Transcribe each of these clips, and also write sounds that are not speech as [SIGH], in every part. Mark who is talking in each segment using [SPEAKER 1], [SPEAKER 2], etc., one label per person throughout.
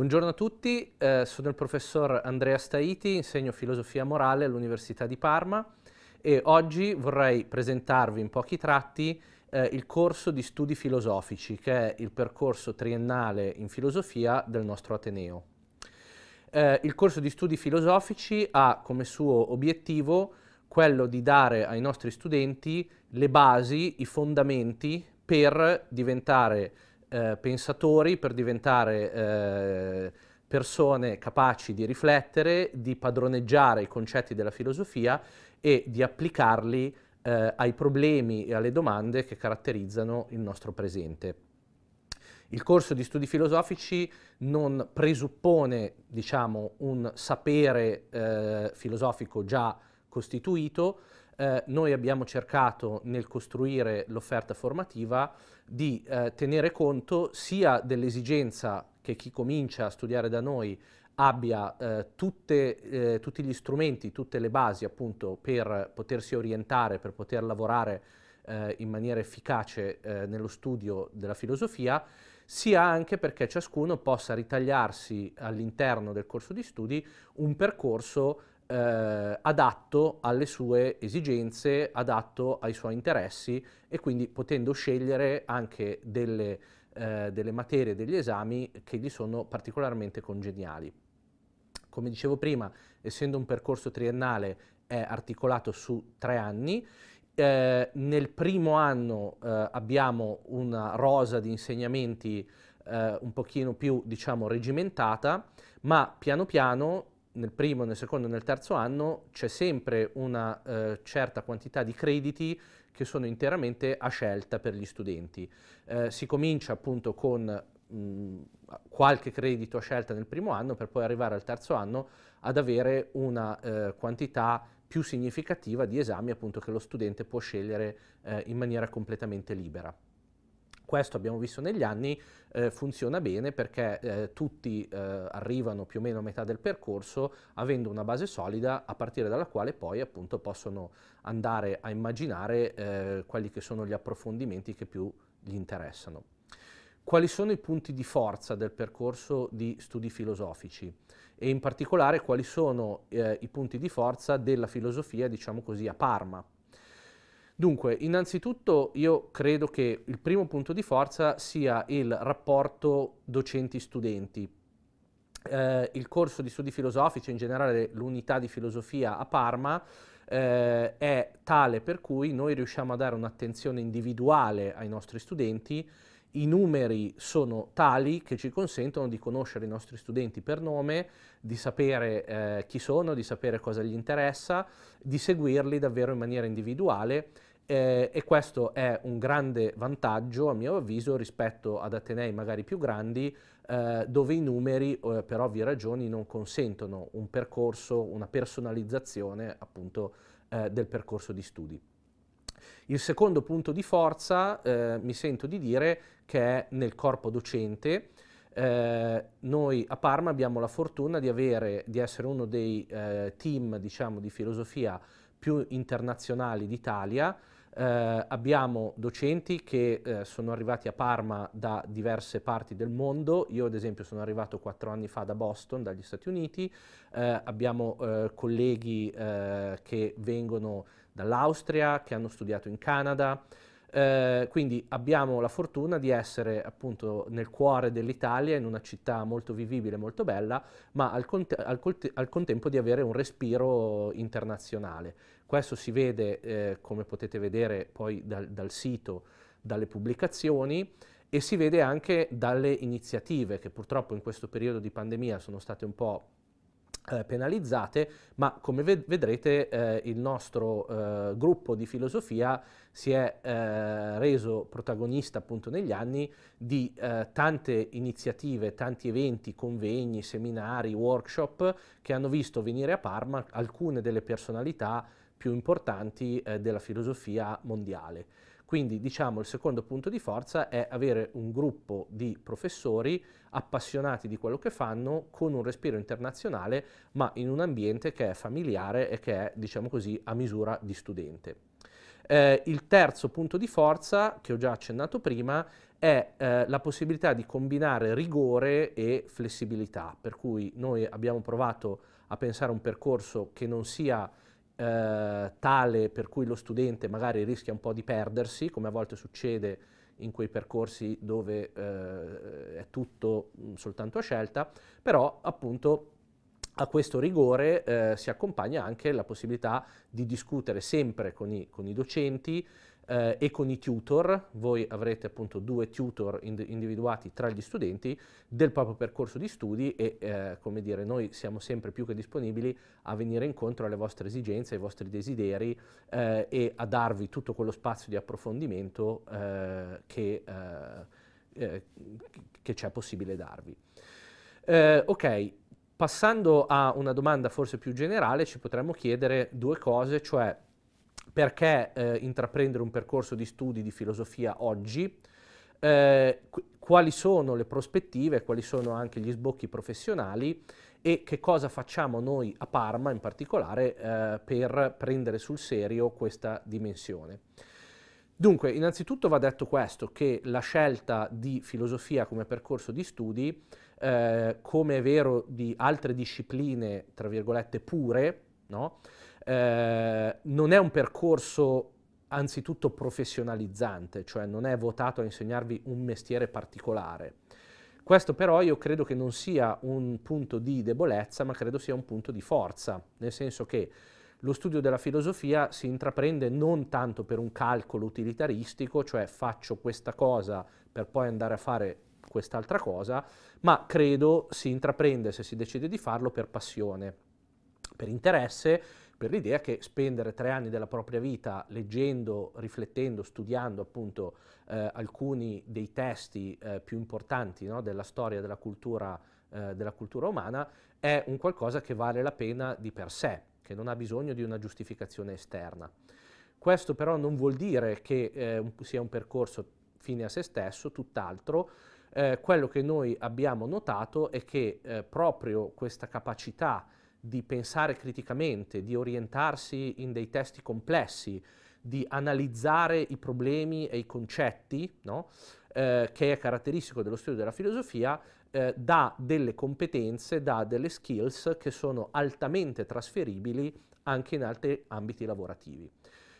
[SPEAKER 1] Buongiorno a tutti, eh, sono il professor Andrea Staiti, insegno filosofia morale all'Università di Parma e oggi vorrei presentarvi in pochi tratti eh, il corso di studi filosofici, che è il percorso triennale in filosofia del nostro Ateneo. Eh, il corso di studi filosofici ha come suo obiettivo quello di dare ai nostri studenti le basi, i fondamenti per diventare eh, pensatori per diventare eh, persone capaci di riflettere, di padroneggiare i concetti della filosofia e di applicarli eh, ai problemi e alle domande che caratterizzano il nostro presente. Il corso di studi filosofici non presuppone, diciamo, un sapere eh, filosofico già costituito, eh, noi abbiamo cercato nel costruire l'offerta formativa di eh, tenere conto sia dell'esigenza che chi comincia a studiare da noi abbia eh, tutte, eh, tutti gli strumenti, tutte le basi appunto per potersi orientare, per poter lavorare eh, in maniera efficace eh, nello studio della filosofia, sia anche perché ciascuno possa ritagliarsi all'interno del corso di studi un percorso eh, adatto alle sue esigenze, adatto ai suoi interessi e quindi potendo scegliere anche delle, eh, delle materie, degli esami che gli sono particolarmente congeniali. Come dicevo prima, essendo un percorso triennale è articolato su tre anni, eh, nel primo anno eh, abbiamo una rosa di insegnamenti eh, un pochino più diciamo regimentata, ma piano piano nel primo, nel secondo e nel terzo anno c'è sempre una eh, certa quantità di crediti che sono interamente a scelta per gli studenti. Eh, si comincia appunto con mh, mm, qualche credito a scelta nel primo anno per poi arrivare al terzo anno ad avere una eh, quantità più significativa di esami appunto che lo studente può scegliere eh, in maniera completamente libera questo abbiamo visto negli anni eh, funziona bene perché eh, tutti eh, arrivano più o meno a metà del percorso avendo una base solida a partire dalla quale poi appunto possono andare a immaginare eh, quelli che sono gli approfondimenti che più gli interessano. Quali sono i punti di forza del percorso di studi filosofici e in particolare quali sono eh, i punti di forza della filosofia, diciamo così, a Parma, Dunque, innanzitutto io credo che il primo punto di forza sia il rapporto docenti-studenti. Eh, il corso di studi filosofici, in generale l'unità di filosofia a Parma, eh, è tale per cui noi riusciamo a dare un'attenzione individuale ai nostri studenti i numeri sono tali che ci consentono di conoscere i nostri studenti per nome, di sapere eh, chi sono, di sapere cosa gli interessa, di seguirli davvero in maniera individuale eh, e questo è un grande vantaggio, a mio avviso, rispetto ad Atenei magari più grandi, eh, dove i numeri, eh, per ovvie ragioni, non consentono un percorso, una personalizzazione appunto eh, del percorso di studi. Il secondo punto di forza, eh, mi sento di dire, che è nel corpo docente, eh, noi a Parma abbiamo la fortuna di, avere, di essere uno dei eh, team diciamo, di filosofia più internazionali d'Italia, eh, abbiamo docenti che eh, sono arrivati a Parma da diverse parti del mondo, io ad esempio sono arrivato quattro anni fa da Boston, dagli Stati Uniti, eh, abbiamo eh, colleghi eh, che vengono dall'Austria, che hanno studiato in Canada, eh, quindi abbiamo la fortuna di essere appunto nel cuore dell'Italia, in una città molto vivibile, molto bella, ma al, conte al, al contempo di avere un respiro internazionale. Questo si vede, eh, come potete vedere poi dal, dal sito, dalle pubblicazioni e si vede anche dalle iniziative che purtroppo in questo periodo di pandemia sono state un po' eh, penalizzate, ma come ved vedrete eh, il nostro eh, gruppo di filosofia si è eh, reso protagonista appunto negli anni di eh, tante iniziative, tanti eventi, convegni, seminari, workshop che hanno visto venire a Parma alcune delle personalità più importanti eh, della filosofia mondiale. Quindi diciamo il secondo punto di forza è avere un gruppo di professori appassionati di quello che fanno con un respiro internazionale ma in un ambiente che è familiare e che è diciamo così a misura di studente. Eh, il terzo punto di forza che ho già accennato prima è eh, la possibilità di combinare rigore e flessibilità per cui noi abbiamo provato a pensare a un percorso che non sia eh, tale per cui lo studente magari rischia un po' di perdersi, come a volte succede in quei percorsi dove eh, è tutto mh, mm, soltanto a scelta, però appunto a questo rigore eh, si accompagna anche la possibilità di discutere sempre con i, con i docenti, eh, e con i tutor, voi avrete appunto due tutor ind- individuati tra gli studenti del proprio percorso di studi e eh, come dire noi siamo sempre più che disponibili a venire incontro alle vostre esigenze, ai vostri desideri eh, e a darvi tutto quello spazio di approfondimento eh, che, eh, eh, che, c'è possibile darvi. ok, passando a una domanda forse più generale ci potremmo chiedere due cose, cioè perché eh, intraprendere un percorso di studi di filosofia oggi, eh, quali sono le prospettive, quali sono anche gli sbocchi professionali e che cosa facciamo noi a Parma in particolare eh, per prendere sul serio questa dimensione. Dunque, innanzitutto va detto questo, che la scelta di filosofia come percorso di studi, eh, come è vero di altre discipline, tra virgolette, pure, no? eh, non è un percorso anzitutto professionalizzante, cioè non è votato a insegnarvi un mestiere particolare. Questo però io credo che non sia un punto di debolezza, ma credo sia un punto di forza, nel senso che lo studio della filosofia si intraprende non tanto per un calcolo utilitaristico, cioè faccio questa cosa per poi andare a fare quest'altra cosa, ma credo si intraprende, se si decide di farlo, per passione per interesse, per l'idea che spendere tre anni della propria vita leggendo, riflettendo, studiando appunto eh, alcuni dei testi eh, più importanti no, della storia della cultura, eh, della cultura umana è un qualcosa che vale la pena di per sé, che non ha bisogno di una giustificazione esterna. Questo però non vuol dire che eh, sia un percorso fine a se stesso, tutt'altro, eh, quello che noi abbiamo notato è che eh, proprio questa capacità di pensare criticamente, di orientarsi in dei testi complessi, di analizzare i problemi e i concetti, no? eh, che è caratteristico dello studio della filosofia, eh, dà delle competenze, dà delle skills che sono altamente trasferibili anche in altri ambiti lavorativi.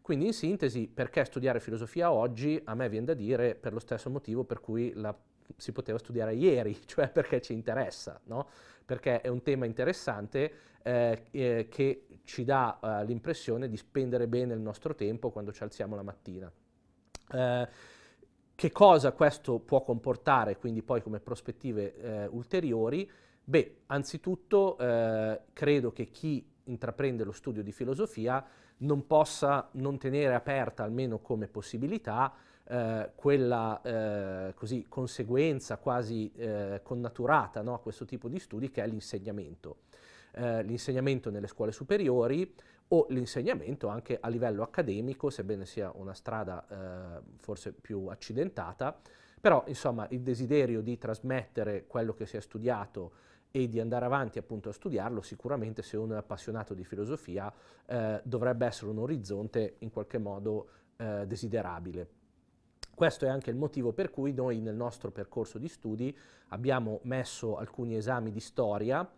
[SPEAKER 1] Quindi in sintesi, perché studiare filosofia oggi? A me viene da dire per lo stesso motivo per cui la si poteva studiare ieri, [LAUGHS] cioè perché ci interessa, no? perché è un tema interessante eh, eh, che ci dà eh, l'impressione di spendere bene il nostro tempo quando ci alziamo la mattina. Eh, che cosa questo può comportare quindi poi come prospettive eh, ulteriori? Beh, anzitutto eh, credo che chi intraprende lo studio di filosofia non possa non tenere aperta, almeno come possibilità, eh, quella eh, così, conseguenza quasi eh, connaturata no, a questo tipo di studi che è l'insegnamento. Eh, l'insegnamento nelle scuole superiori o l'insegnamento anche a livello accademico, sebbene sia una strada eh, forse più accidentata, però insomma il desiderio di trasmettere quello che si è studiato e di andare avanti appunto a studiarlo, sicuramente se uno è appassionato di filosofia eh, dovrebbe essere un orizzonte in qualche modo eh, desiderabile. Questo è anche il motivo per cui noi nel nostro percorso di studi abbiamo messo alcuni esami di storia,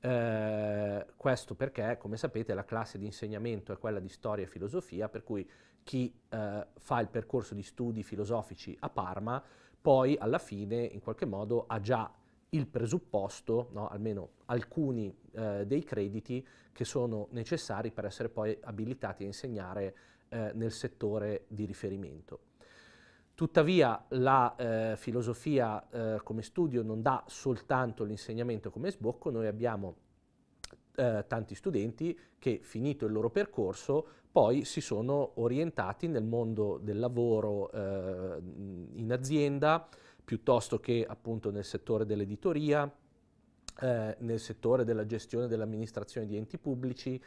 [SPEAKER 1] eh, questo perché, come sapete, la classe di insegnamento è quella di storia e filosofia, per cui chi eh, fa il percorso di studi filosofici a Parma, poi alla fine, in qualche modo, ha già il presupposto, no, almeno alcuni eh, dei crediti che sono necessari per essere poi abilitati a insegnare eh, nel settore di riferimento. Tuttavia la eh, filosofia eh, come studio non dà soltanto l'insegnamento come sbocco, noi abbiamo eh, tanti studenti che finito il loro percorso poi si sono orientati nel mondo del lavoro eh, in azienda piuttosto che appunto nel settore dell'editoria, eh, nel settore della gestione dell'amministrazione di enti pubblici.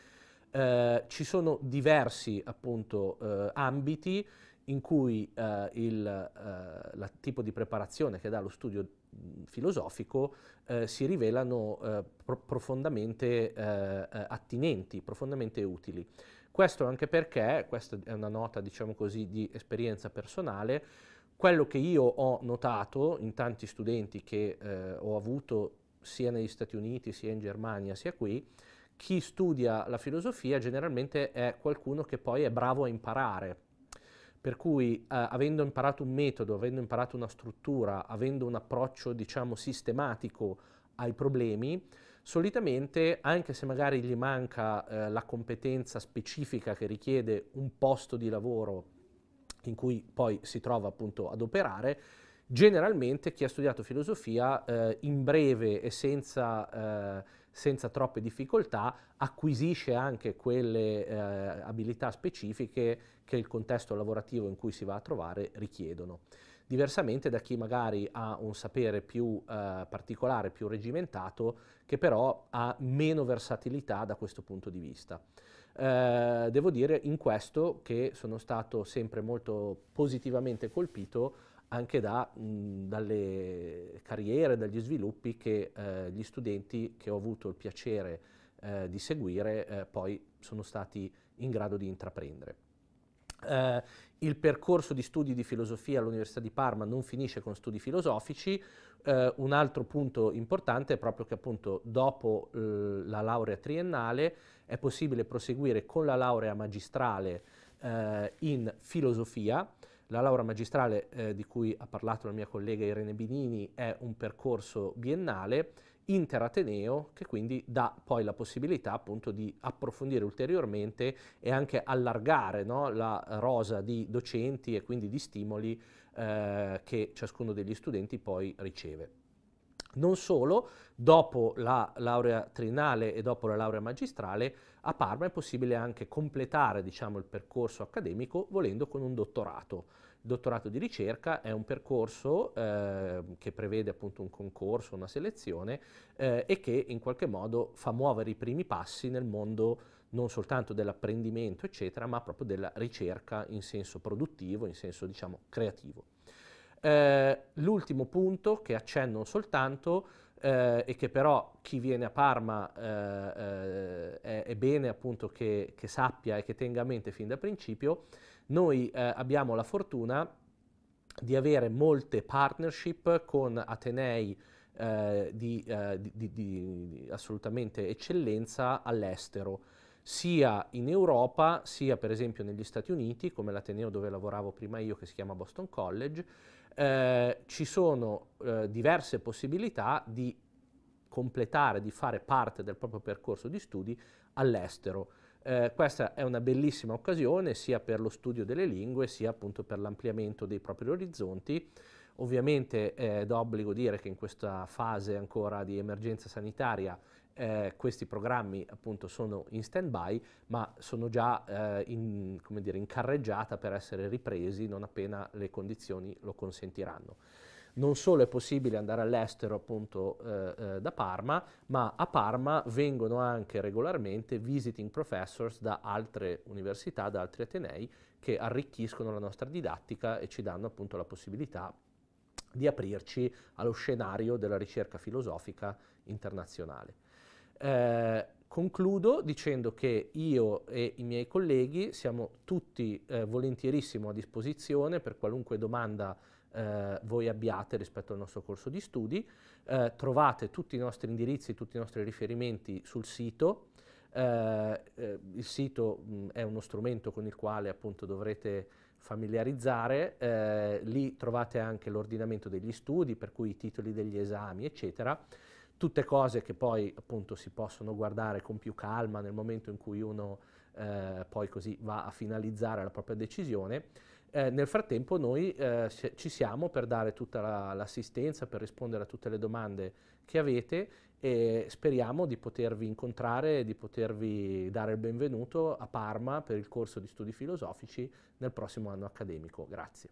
[SPEAKER 1] Eh, ci sono diversi appunto ambiti in cui eh, il eh, tipo di preparazione che dà lo studio filosofico eh, si rivelano eh, pro profondamente eh, eh, attinenti, profondamente utili. Questo anche perché, questa è una nota diciamo così di esperienza personale, quello che io ho notato in tanti studenti che ho avuto sia negli Stati Uniti, sia in Germania, sia qui, chi studia la filosofia generalmente è qualcuno che poi è bravo a imparare per cui eh, avendo imparato un metodo, avendo imparato una struttura, avendo un approccio diciamo sistematico ai problemi, solitamente anche se magari gli manca eh, la competenza specifica che richiede un posto di lavoro in cui poi si trova appunto ad operare, generalmente chi ha studiato filosofia eh, in breve e senza eh, senza troppe difficoltà, acquisisce anche quelle eh, abilità specifiche che il contesto lavorativo in cui si va a trovare richiedono. Diversamente da chi magari ha un sapere più eh, particolare, più regimentato, che però ha meno versatilità da questo punto di vista. Eh, devo dire in questo che sono stato sempre molto positivamente colpito anche da, mh, dalle carriere, dagli sviluppi che eh, gli studenti che ho avuto il piacere eh, di seguire eh, poi sono stati in grado di intraprendere. Eh, il percorso di studi di filosofia all'Università di Parma non finisce con studi filosofici, eh, un altro punto importante è proprio che appunto dopo la laurea triennale è possibile proseguire con la laurea magistrale eh, in filosofia, la laurea magistrale eh, di cui ha parlato la mia collega Irene Binini è un percorso biennale interateneo che quindi dà poi la possibilità appunto di approfondire ulteriormente e anche allargare no, la rosa di docenti e quindi di stimoli eh, che ciascuno degli studenti poi riceve. Non solo, dopo la laurea triennale e dopo la laurea magistrale, a Parma è possibile anche completare diciamo, il percorso accademico volendo con un dottorato. Il dottorato di ricerca è un percorso eh, che prevede appunto un concorso, una selezione eh, e che in qualche modo fa muovere i primi passi nel mondo non soltanto dell'apprendimento, eccetera, ma proprio della ricerca in senso produttivo, in senso diciamo creativo. Eh, l'ultimo punto che accenno soltanto eh, e che però chi viene a Parma eh, eh, è, è, bene appunto che, che, sappia e che tenga a mente fin da principio, noi eh, abbiamo la fortuna di avere molte partnership con atenei di, di, di assolutamente eccellenza all'estero sia in Europa, sia per esempio negli Stati Uniti, come l'Ateneo dove lavoravo prima io, che si chiama Boston College, eh, ci sono eh, diverse possibilità di completare, di fare parte del proprio percorso di studi all'estero. Eh, questa è una bellissima occasione sia per lo studio delle lingue sia appunto per l'ampliamento dei propri orizzonti. Ovviamente eh, è d'obbligo dire che in questa fase ancora di emergenza sanitaria eh, questi programmi appunto sono in stand-by, ma sono già eh, in, dire, in carreggiata per essere ripresi non appena le condizioni lo consentiranno. Non solo è possibile andare all'estero appunto eh, eh, da Parma, ma a Parma vengono anche regolarmente visiting professors da altre università, da altri atenei che arricchiscono la nostra didattica e ci danno appunto la possibilità di aprirci allo scenario della ricerca filosofica internazionale. Eh, concludo dicendo che io e i miei colleghi siamo tutti eh, volentierissimo a disposizione per qualunque domanda eh, voi abbiate rispetto al nostro corso di studi. Eh, trovate tutti i nostri indirizzi, tutti i nostri riferimenti sul sito. Eh, eh il sito mh, è uno strumento con il quale appunto dovrete familiarizzare, eh, lì trovate anche l'ordinamento degli studi, per cui i titoli degli esami, eccetera tutte cose che poi appunto si possono guardare con più calma nel momento in cui uno eh, poi così va a finalizzare la propria decisione. Eh, nel frattempo noi eh, ci siamo per dare tutta la, l'assistenza, per rispondere a tutte le domande che avete e speriamo di potervi incontrare, e di potervi dare il benvenuto a Parma per il corso di studi filosofici nel prossimo anno accademico. Grazie.